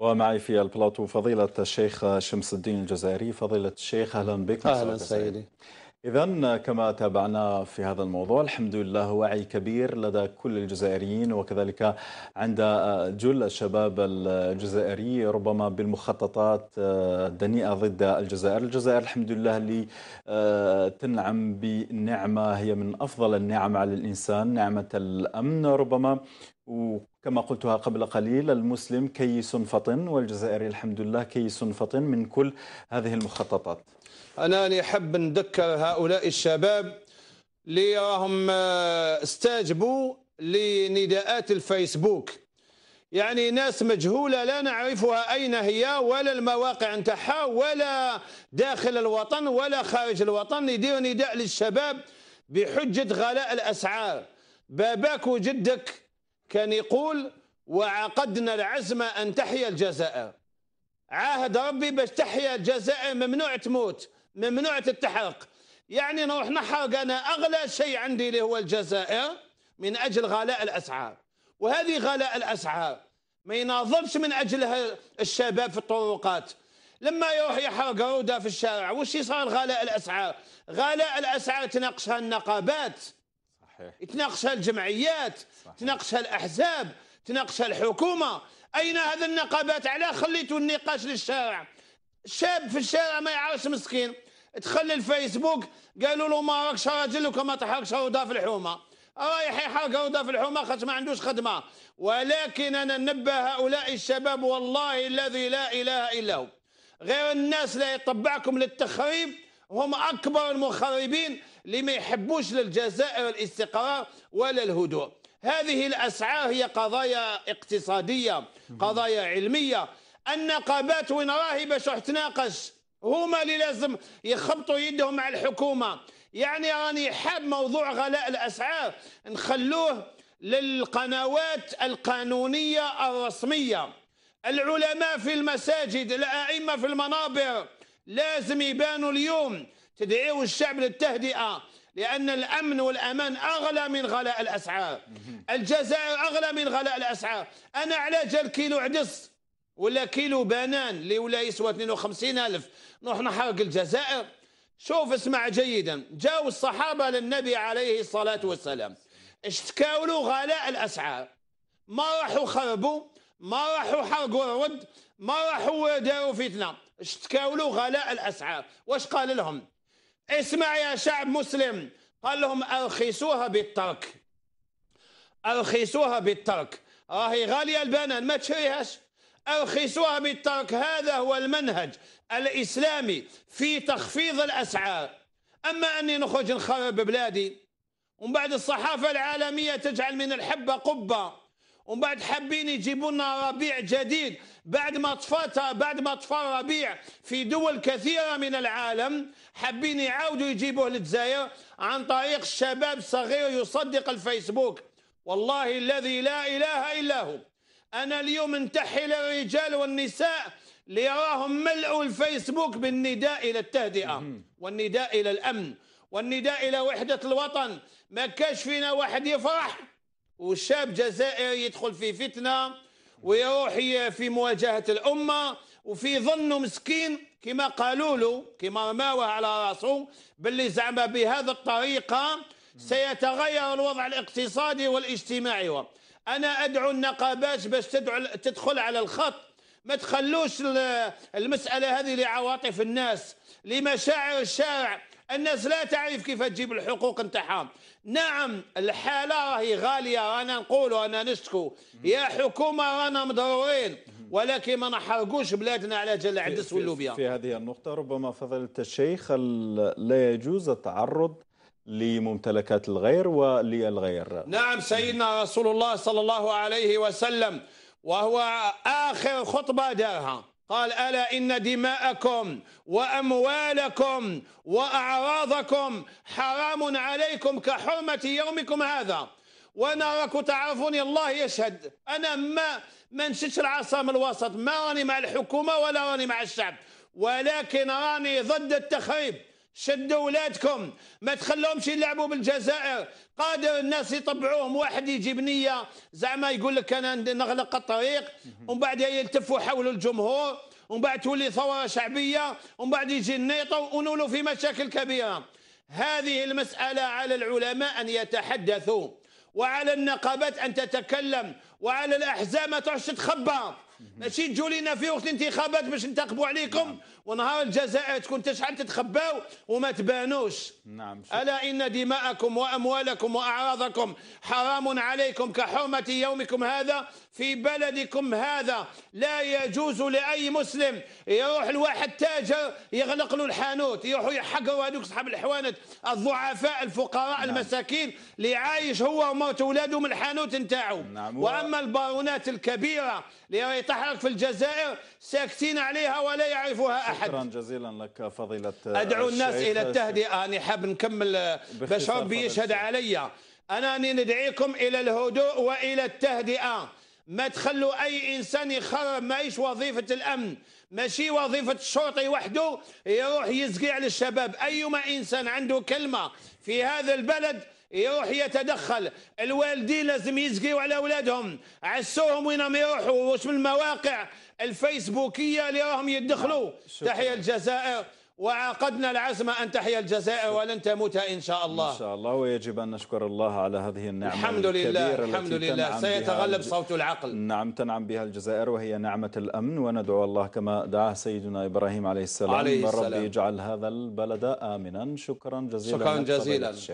ومعي في البلاطو فضيلة الشيخ شمس الدين الجزائري فضيلة الشيخ أهلا بك أهلا سيدي إذا كما تابعنا في هذا الموضوع الحمد لله وعي كبير لدى كل الجزائريين وكذلك عند جل الشباب الجزائري ربما بالمخططات الدنيئة ضد الجزائر الجزائر الحمد لله اللي آه، تنعم بنعمة هي من أفضل النعم على الإنسان نعمة الأمن ربما وكما قلتها قبل قليل المسلم كيس فطن والجزائري الحمد لله كيس فطن من كل هذه المخططات انا اللي حب نذكر هؤلاء الشباب اللي راهم آه، استاجبوا لنداءات الفيسبوك يعني ناس مجهولة لا نعرفها أين هي ولا المواقع نتاعها ولا داخل الوطن ولا خارج الوطن يديروا نداء للشباب بحجة غلاء الأسعار باباك وجدك كان يقول وعقدنا العزم أن تحيا الجزائر عاهد ربي باش تحيا الجزائر ممنوع تموت ممنوع التحاق يعني نروح نحرق أنا أغلى شيء عندي اللي هو الجزائر من أجل غلاء الأسعار وهذه غلاء الأسعار ما يناظمش من أجلها الشباب في الطرقات لما يروح يحرق رودة في الشارع وش صار غلاء الأسعار غلاء الأسعار تناقشها النقابات صحيح. تناقشها الجمعيات صحيح. تناقشها الأحزاب تناقشها الحكومة أين هذه النقابات على خليتوا النقاش للشارع شاب في الشارع ما يعرفش مسكين دخل الفيسبوك قالوا له ما راكش راجل وكما تحركش روضه في الحومه رايح يحرق روضه في الحومه خاطر ما عندوش خدمه ولكن انا ننبه هؤلاء الشباب والله الذي لا اله الا هو غير الناس لا يطبعكم للتخريب هم اكبر المخربين اللي ما يحبوش للجزائر الاستقرار ولا الهدوء هذه الاسعار هي قضايا اقتصاديه قضايا علميه النقابات وين راهي باش راح تناقش هما اللي لازم يخبطوا يدهم مع الحكومه يعني راني حاب موضوع غلاء الاسعار نخلوه للقنوات القانونيه الرسميه العلماء في المساجد الائمه في المنابر لازم يبانوا اليوم تدعيوا الشعب للتهدئه لأن الأمن والأمان أغلى من غلاء الأسعار الجزائر أغلى من غلاء الأسعار أنا على جال كيلو عدس ولا كيلو بنان اللي ولا يسوى 52 ألف نروح نحرق الجزائر شوف اسمع جيدا جاءوا الصحابة للنبي عليه الصلاة والسلام اشتكاوا له غلاء الأسعار ما راحوا خربوا ما راحوا حرقوا الرد ما راحوا داروا فتنة اشتكاوا له غلاء الأسعار واش قال لهم اسمع يا شعب مسلم قال لهم أرخصوها بالترك أرخصوها بالترك راهي غالية البنان ما تشريهاش أرخصوها بالترك هذا هو المنهج الإسلامي في تخفيض الأسعار أما أني نخرج نخرب بلادي ومن بعد الصحافة العالمية تجعل من الحبة قبة ومن بعد حابين يجيبوا لنا ربيع جديد بعد ما طفى بعد ما طفى الربيع في دول كثيرة من العالم حابين يعاودوا يجيبوه للجزائر عن طريق الشباب الصغير يصدق الفيسبوك والله الذي لا إله إلا هو أنا اليوم انتحي للرجال والنساء ليراهم ملؤوا الفيسبوك بالنداء إلى التهدئة والنداء إلى الأمن والنداء إلى وحدة الوطن ما كاش فينا واحد يفرح وشاب جزائري يدخل في فتنة ويروح في مواجهة الأمة وفي ظنه مسكين كما قالوا له كما رماوه على راسه باللي زعما بهذه الطريقة سيتغير الوضع الاقتصادي والاجتماعي أنا أدعو النقابات بس تدعو تدخل على الخط ما تخلوش المسألة هذه لعواطف الناس لمشاعر الشارع الناس لا تعرف كيف تجيب الحقوق نتاعهم نعم الحالة راهي غالية رانا نقول رانا نشكو يا حكومة رانا مضرورين ولكن ما نحرقوش بلادنا على جل عدس واللوبيا في هذه النقطة ربما فضلت الشيخ لا يجوز التعرض لممتلكات الغير وللغير نعم سيدنا رسول الله صلى الله عليه وسلم وهو آخر خطبة دارها قال ألا إن دماءكم وأموالكم وأعراضكم حرام عليكم كحرمة يومكم هذا وأنا راكم تعرفوني الله يشهد أنا ما ما نشدش العصا من الوسط ما راني مع الحكومة ولا راني مع الشعب ولكن راني ضد التخريب شدوا ولادكم ما تخلوهمش يلعبوا بالجزائر قادر الناس يطبعوهم واحد يجيب نيه زعما يقول لك انا نغلق الطريق ومن بعد يلتفوا حول الجمهور ومن بعد تولي ثوره شعبيه ومن بعد يجي النيطو ونولوا في مشاكل كبيره هذه المساله على العلماء ان يتحدثوا وعلى النقابات ان تتكلم وعلى الاحزاب ما تروحش تخبط ماشي تجوا لينا في وقت الانتخابات باش نتقبوا عليكم نعم. ونهار الجزائر تكون تشحن تتخباو وما تبانوش نعم الا ان دماءكم واموالكم واعراضكم حرام عليكم كحرمه يومكم هذا في بلدكم هذا لا يجوز لاي مسلم يروح لواحد تاجر يغلق له الحانوت يروحوا يحقروا هذوك اصحاب الحوانت الضعفاء الفقراء نعم. المساكين اللي عايش هو ومرت ولاده من الحانوت نتاعو نعم. واما البارونات الكبيرة لهي تحرق في الجزائر ساكتين عليها ولا يعرفها أحد شكرا جزيلا لك فضيلة أدعو الناس إلى التهدئة أنا حاب نكمل باش ربي يشهد علي أنا ندعيكم إلى الهدوء وإلى التهدئة ما تخلوا أي إنسان يخرب ماهيش وظيفة الأمن ماشي وظيفة الشرطي وحده يروح يزقي على الشباب أيما إنسان عنده كلمة في هذا البلد يروح يتدخل الوالدين لازم يزكيوا على اولادهم عسوهم وين يروحوا واش من المواقع الفيسبوكيه اللي راهم يدخلوا نعم، تحيا الجزائر وعقدنا العزم أن تحيا الجزائر ولن تموت إن شاء الله إن شاء الله ويجب أن نشكر الله على هذه النعمة الحمد لله الحمد لله سيتغلب صوت العقل نعم تنعم بها الجزائر وهي نعمة الأمن وندعو الله كما دعا سيدنا إبراهيم عليه السلام عليه السلام ربي يجعل هذا البلد آمنا شكرا جزيلا شكرا جزيلا